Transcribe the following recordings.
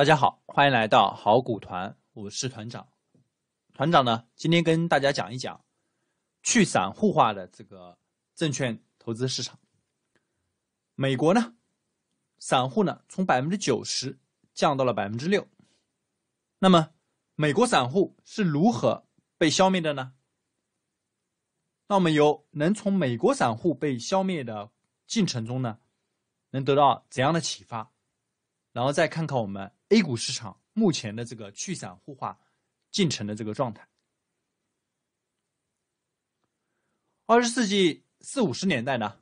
大家好，欢迎来到好股团，我是团长。团长呢，今天跟大家讲一讲去散户化的这个证券投资市场。美国呢，散户呢，从百分之九十降到了百分之六。那么，美国散户是如何被消灭的呢？那我们有能从美国散户被消灭的进程中呢，能得到怎样的启发？然后再看看我们。A 股市场目前的这个去散户化进程的这个状态。二十世纪四五十年代呢，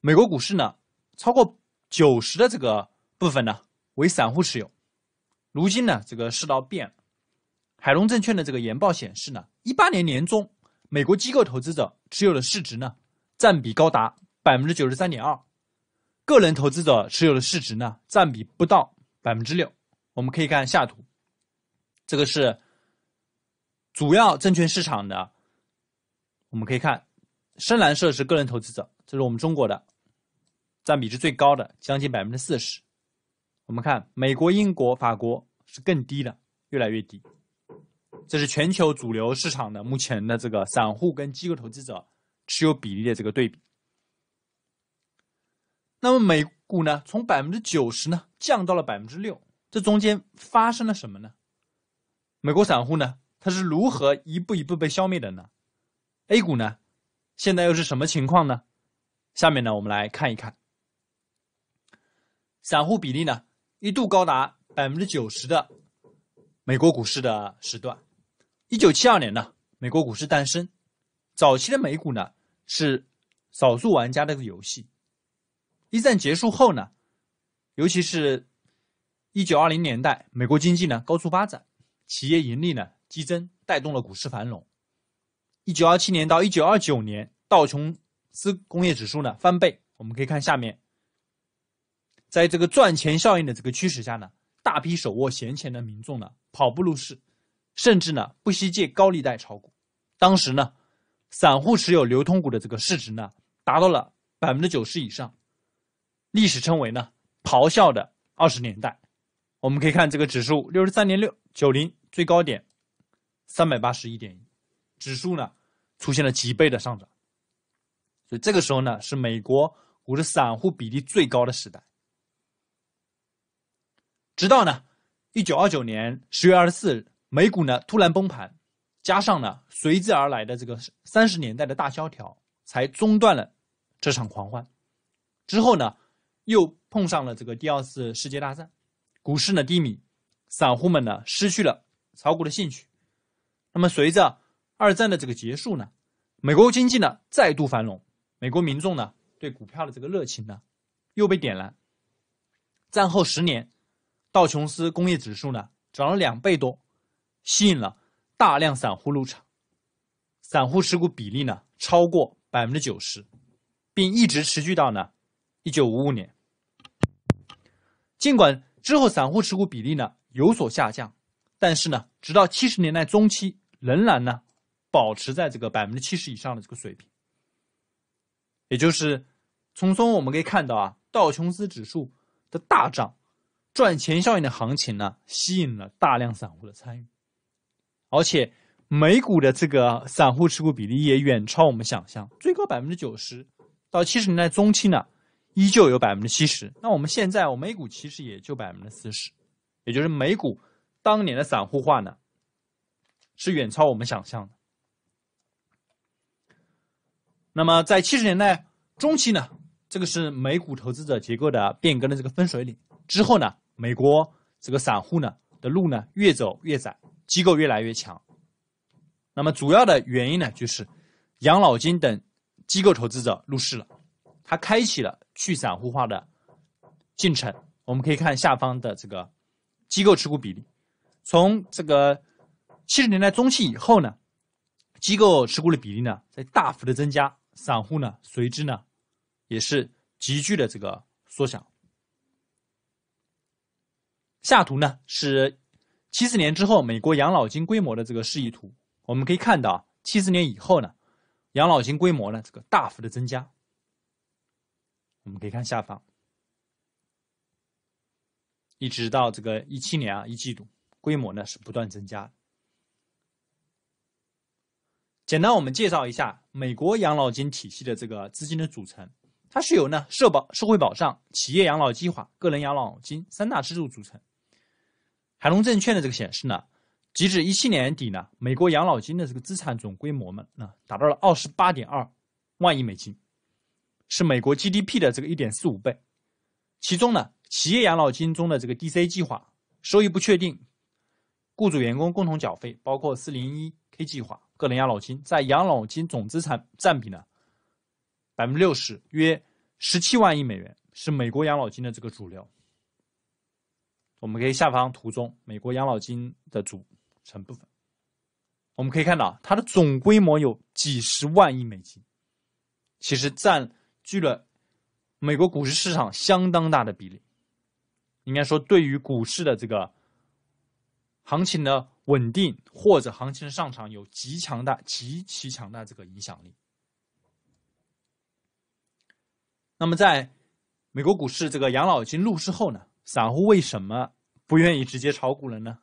美国股市呢超过九十的这个部分呢为散户持有。如今呢这个世道变，了。海龙证券的这个研报显示呢，一八年年中美国机构投资者持有的市值呢占比高达百分之九十三点二，个人投资者持有的市值呢占比不到百分之六。我们可以看下图，这个是主要证券市场的。我们可以看，深蓝色是个人投资者，这是我们中国的，占比是最高的，将近百分之四十。我们看美国、英国、法国是更低的，越来越低。这是全球主流市场的目前的这个散户跟机构投资者持有比例的这个对比。那么美股呢，从百分之九十呢降到了百分之六。这中间发生了什么呢？美国散户呢，它是如何一步一步被消灭的呢？A 股呢，现在又是什么情况呢？下面呢，我们来看一看，散户比例呢一度高达百分之九十的美国股市的时段。一九七二年呢，美国股市诞生，早期的美股呢是少数玩家的游戏。一战结束后呢，尤其是。一九二零年代，美国经济呢高速发展，企业盈利呢激增，带动了股市繁荣。一九二七年到一九二九年，道琼斯工业指数呢翻倍。我们可以看下面，在这个赚钱效应的这个驱使下呢，大批手握闲钱的民众呢跑步入市，甚至呢不惜借高利贷炒股。当时呢，散户持有流通股的这个市值呢达到了百分之九十以上，历史称为呢“咆哮的二十年代”。我们可以看这个指数，六十三点六九零最高点，三百八十一点一，指数呢出现了几倍的上涨，所以这个时候呢是美国股市散户比例最高的时代。直到呢一九二九年十月二十四日，美股呢突然崩盘，加上呢随之而来的这个三十年代的大萧条，才中断了这场狂欢。之后呢又碰上了这个第二次世界大战。股市呢低迷，散户们呢失去了炒股的兴趣。那么随着二战的这个结束呢，美国经济呢再度繁荣，美国民众呢对股票的这个热情呢又被点燃。战后十年，道琼斯工业指数呢涨了两倍多，吸引了大量散户入场，散户持股比例呢超过百分之九十，并一直持续到呢一九五五年。尽管之后，散户持股比例呢有所下降，但是呢，直到七十年代中期，仍然呢保持在这个百分之七十以上的这个水平。也就是，从中我们可以看到啊，道琼斯指数的大涨，赚钱效应的行情呢，吸引了大量散户的参与，而且美股的这个散户持股比例也远超我们想象，最高百分之九十。到七十年代中期呢。依旧有百分之七十，那我们现在，我 A 股其实也就百分之四十，也就是美股当年的散户化呢，是远超我们想象的。那么在七十年代中期呢，这个是美股投资者结构的变更的这个分水岭之后呢，美国这个散户呢的路呢越走越窄，机构越来越强。那么主要的原因呢，就是养老金等机构投资者入市了。它开启了去散户化的进程。我们可以看下方的这个机构持股比例，从这个七十年代中期以后呢，机构持股的比例呢在大幅的增加，散户呢随之呢也是急剧的这个缩小。下图呢是七十年之后美国养老金规模的这个示意图。我们可以看到，七十年以后呢，养老金规模呢这个大幅的增加。我们可以看下方，一直到这个一七年啊一季度，规模呢是不断增加。简单，我们介绍一下美国养老金体系的这个资金的组成，它是由呢社保、社会保障、企业养老计划、个人养老金三大支柱组成。海龙证券的这个显示呢，截至一七年底呢，美国养老金的这个资产总规模呢，啊，达到了二十八点二万亿美金。是美国 GDP 的这个一点四五倍，其中呢，企业养老金中的这个 DC 计划收益不确定，雇主员工共同缴费，包括 401k 计划、个人养老金，在养老金总资产占比呢，百分之六十，约十七万亿美元，是美国养老金的这个主流。我们可以下方图中美国养老金的组成部分，我们可以看到它的总规模有几十万亿美金，其实占。据了美国股市市场相当大的比例，应该说对于股市的这个行情的稳定或者行情的上涨有极强大、极其强大这个影响力。那么，在美国股市这个养老金入市后呢，散户为什么不愿意直接炒股了呢？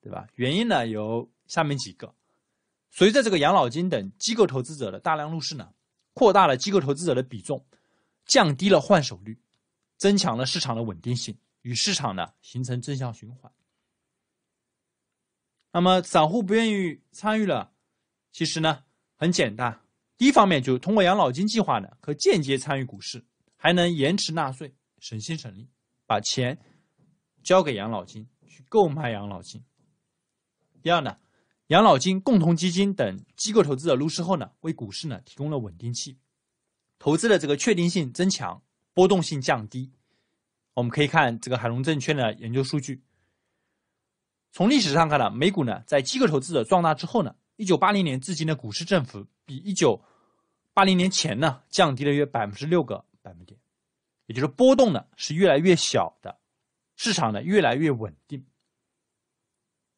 对吧？原因呢有下面几个：随着这个养老金等机构投资者的大量入市呢。扩大了机构投资者的比重，降低了换手率，增强了市场的稳定性，与市场呢形成正向循环。那么散户不愿意参与了，其实呢很简单，第一方面就是通过养老金计划呢，可间接参与股市，还能延迟纳税，省心省力，把钱交给养老金去购买养老金。第二呢。养老金、共同基金等机构投资者入市后呢，为股市呢提供了稳定器，投资的这个确定性增强，波动性降低。我们可以看这个海龙证券的研究数据，从历史上看呢，美股呢在机构投资者壮大之后呢，一九八零年至今的股市振幅比一九八零年前呢降低了约百分之六个百分点，也就是波动呢是越来越小的，市场呢越来越稳定。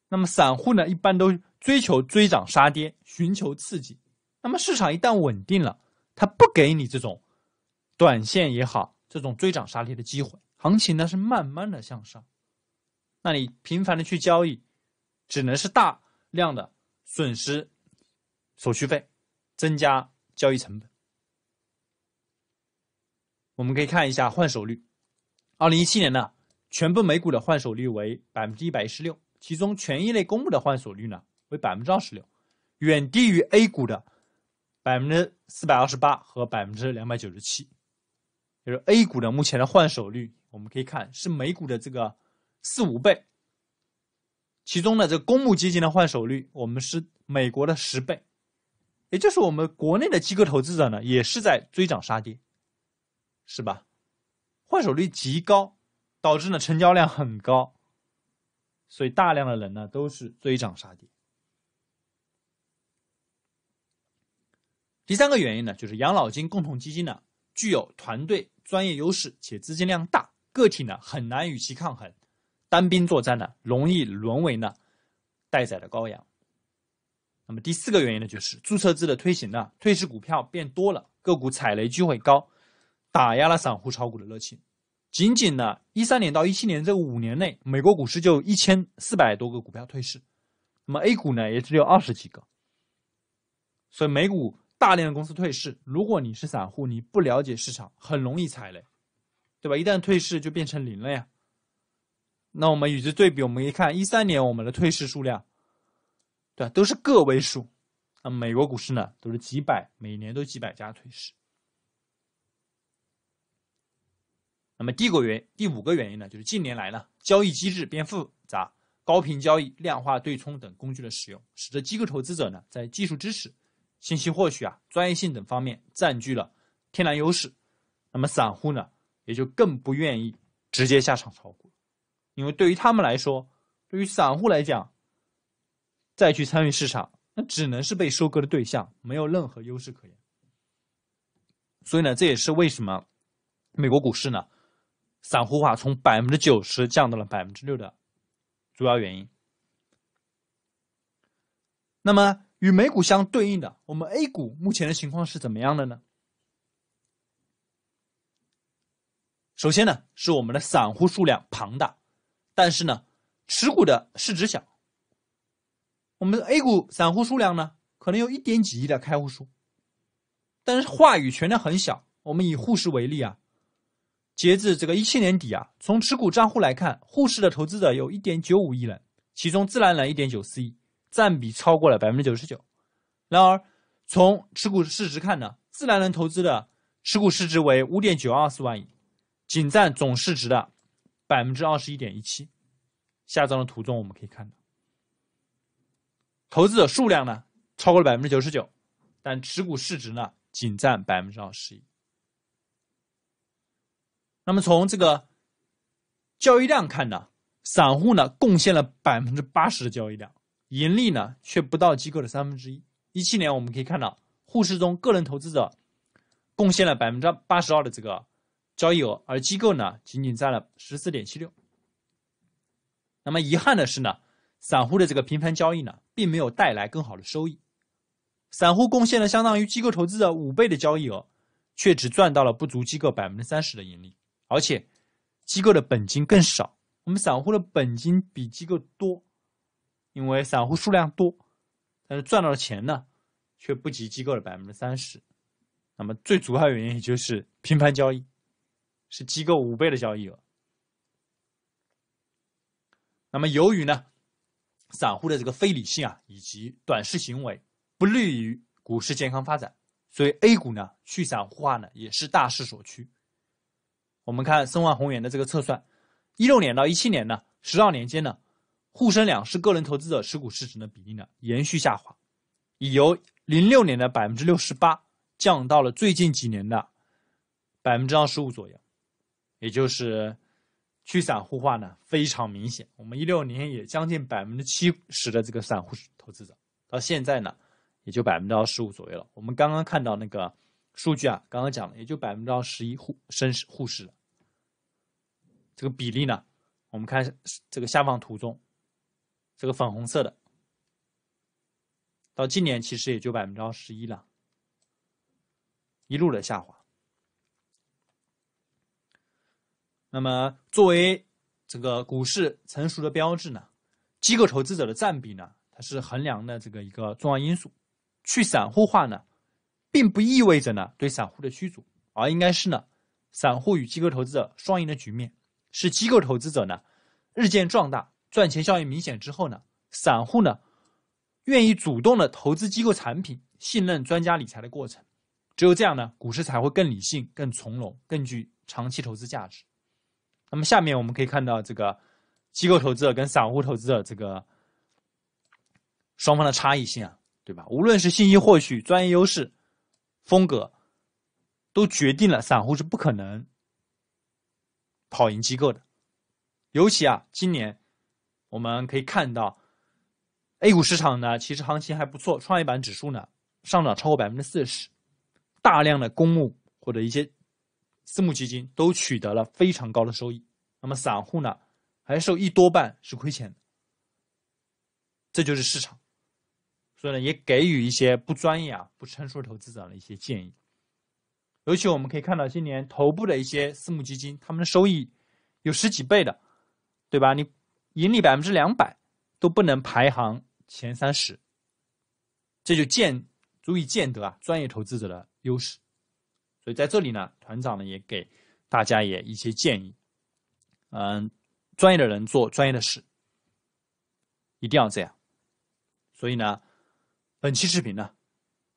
那么散户呢，一般都追求追涨杀跌，寻求刺激。那么市场一旦稳定了，它不给你这种短线也好，这种追涨杀跌的机会。行情呢是慢慢的向上，那你频繁的去交易，只能是大量的损失，手续费，增加交易成本。我们可以看一下换手率，二零一七年呢，全部美股的换手率为百分之一百一十六。其中权益类公募的换手率呢为百分之二十六，远低于 A 股的百分之四百二十八和百分之两百九十七，就是 A 股的目前的换手率，我们可以看是美股的这个四五倍。其中呢，这公募基金的换手率我们是美国的十倍，也就是我们国内的机构投资者呢也是在追涨杀跌，是吧？换手率极高，导致呢成交量很高。所以大量的人呢都是追涨杀跌。第三个原因呢，就是养老金共同基金呢具有团队专业优势，且资金量大，个体呢很难与其抗衡，单兵作战呢容易沦为呢待宰的羔羊。那么第四个原因呢，就是注册制的推行呢，退市股票变多了，个股踩雷机会高，打压了散户炒股的热情。仅仅呢，一三年到一七年这五年内，美国股市就一千四百多个股票退市，那么 A 股呢也只有二十几个，所以美股大量的公司退市，如果你是散户，你不了解市场，很容易踩雷，对吧？一旦退市就变成零了呀。那我们与之对比，我们一看一三年我们的退市数量，对，都是个位数，啊，美国股市呢都是几百，每年都几百家退市。那么，第五个原因呢，就是近年来呢，交易机制变复杂，高频交易、量化对冲等工具的使用，使得机构投资者呢，在技术支持、信息获取啊、专业性等方面占据了天然优势。那么，散户呢，也就更不愿意直接下场炒股，因为对于他们来说，对于散户来讲，再去参与市场，那只能是被收割的对象，没有任何优势可言。所以呢，这也是为什么美国股市呢？散户化从百分之九十降到了百分之六的主要原因。那么，与美股相对应的，我们 A 股目前的情况是怎么样的呢？首先呢，是我们的散户数量庞大，但是呢，持股的市值小。我们 A 股散户数量呢，可能有一点几亿的开户数，但是话语权呢很小。我们以沪市为例啊。截至这个一七年底啊，从持股账户来看，沪市的投资者有一点九五亿人，其中自然人一点九四亿，占比超过了百分之九十九。然而，从持股市值看呢，自然人投资的持股市值为五点九二四万亿，仅占总市值的百分之二十一点一七。下张的图中我们可以看到，投资者数量呢超过了百分之九十九，但持股市值呢仅占百分之二十一那么从这个交易量看呢，散户呢贡献了百分之八十的交易量，盈利呢却不到机构的三分之一。一七年我们可以看到，沪市中个人投资者贡献了百分之八十二的这个交易额，而机构呢仅仅占了十四点七六。那么遗憾的是呢，散户的这个频繁交易呢，并没有带来更好的收益。散户贡献了相当于机构投资者五倍的交易额，却只赚到了不足机构百分之三十的盈利。而且，机构的本金更少，我们散户的本金比机构多，因为散户数量多，但是赚到的钱呢，却不及机构的百分之三十。那么最主要原因就是频繁交易，是机构五倍的交易额。那么由于呢，散户的这个非理性啊，以及短视行为，不利于股市健康发展，所以 A 股呢去散户化呢也是大势所趋。我们看申万宏源的这个测算，一六年到一七年呢，十二年间呢，沪深两市个人投资者持股市值的比例呢，延续下滑，已由零六年的百分之六十八降到了最近几年的百分之二十五左右，也就是去散户化呢非常明显。我们一六年也将近百分之七十的这个散户投资者，到现在呢，也就百分之二十五左右了。我们刚刚看到那个数据啊，刚刚讲了，也就百分之十一沪深市沪市。这个比例呢，我们看这个下方图中，这个粉红色的，到今年其实也就百分之十一了，一路的下滑。那么，作为这个股市成熟的标志呢，机构投资者的占比呢，它是衡量的这个一个重要因素。去散户化呢，并不意味着呢对散户的驱逐，而应该是呢散户与机构投资者双赢的局面。是机构投资者呢日渐壮大，赚钱效应明显之后呢，散户呢愿意主动的投资机构产品，信任专家理财的过程。只有这样呢，股市才会更理性、更从容、更具长期投资价值。那么下面我们可以看到这个机构投资者跟散户投资者这个双方的差异性啊，对吧？无论是信息获取、专业优势、风格，都决定了散户是不可能。跑赢机构的，尤其啊，今年我们可以看到 A 股市场呢，其实行情还不错，创业板指数呢上涨超过百分之四十，大量的公募或者一些私募基金都取得了非常高的收益，那么散户呢，还剩一多半是亏钱的，这就是市场，所以呢，也给予一些不专业啊、不成熟投资者的一些建议。尤其我们可以看到，今年头部的一些私募基金，他们的收益有十几倍的，对吧？你盈利百分之两百都不能排行前三十，这就见足以见得啊专业投资者的优势。所以在这里呢，团长呢也给大家也一些建议，嗯，专业的人做专业的事，一定要这样。所以呢，本期视频呢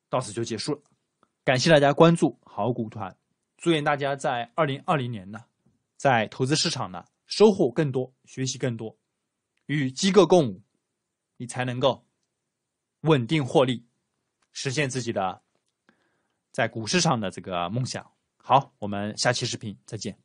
到此就结束了。感谢大家关注好股团，祝愿大家在二零二零年呢，在投资市场呢收获更多，学习更多，与机构共舞，你才能够稳定获利，实现自己的在股市上的这个梦想。好，我们下期视频再见。